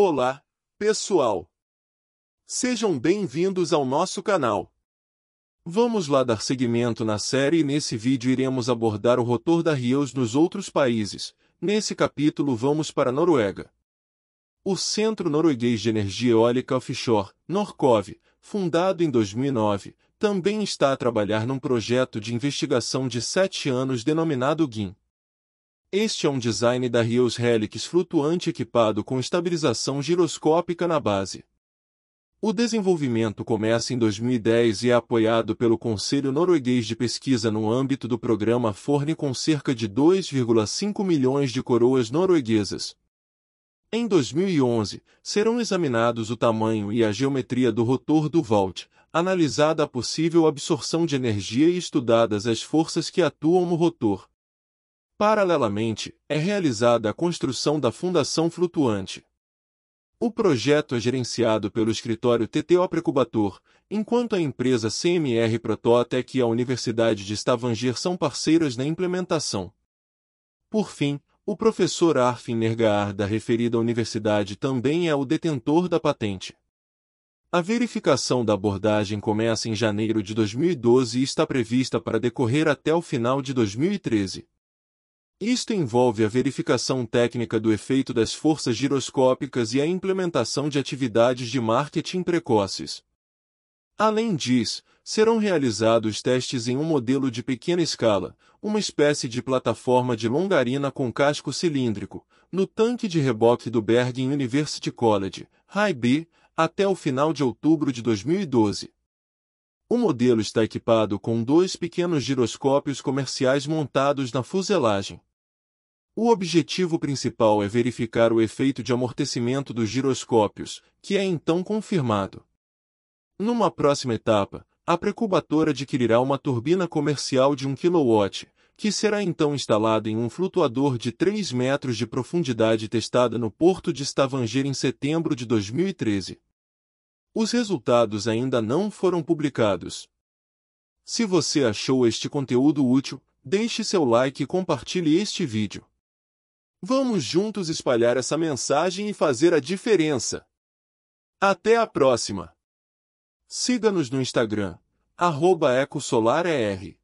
Olá, pessoal! Sejam bem-vindos ao nosso canal. Vamos lá dar seguimento na série e nesse vídeo iremos abordar o rotor da Rios nos outros países. Nesse capítulo vamos para a Noruega. O Centro Norueguês de Energia Eólica Offshore, Norcov, fundado em 2009, também está a trabalhar num projeto de investigação de sete anos denominado GIN. Este é um design da Rios Helix flutuante equipado com estabilização giroscópica na base. O desenvolvimento começa em 2010 e é apoiado pelo Conselho Norueguês de Pesquisa no âmbito do programa Forne com cerca de 2,5 milhões de coroas norueguesas. Em 2011, serão examinados o tamanho e a geometria do rotor do Volt, analisada a possível absorção de energia e estudadas as forças que atuam no rotor. Paralelamente, é realizada a construção da Fundação Flutuante. O projeto é gerenciado pelo escritório TTO Precubator, enquanto a empresa CMR Prototec e a Universidade de Stavanger são parceiras na implementação. Por fim, o professor Arfin Nergaard da referida universidade também é o detentor da patente. A verificação da abordagem começa em janeiro de 2012 e está prevista para decorrer até o final de 2013. Isto envolve a verificação técnica do efeito das forças giroscópicas e a implementação de atividades de marketing precoces. Além disso, serão realizados testes em um modelo de pequena escala, uma espécie de plataforma de longarina com casco cilíndrico, no tanque de reboque do Bergen University College, B, até o final de outubro de 2012. O modelo está equipado com dois pequenos giroscópios comerciais montados na fuselagem, o objetivo principal é verificar o efeito de amortecimento dos giroscópios, que é então confirmado. Numa próxima etapa, a precubadora adquirirá uma turbina comercial de 1 kW, que será então instalada em um flutuador de 3 metros de profundidade testada no porto de Stavanger em setembro de 2013. Os resultados ainda não foram publicados. Se você achou este conteúdo útil, deixe seu like e compartilhe este vídeo. Vamos juntos espalhar essa mensagem e fazer a diferença. Até a próxima! Siga-nos no Instagram, arroba EcoSolarER.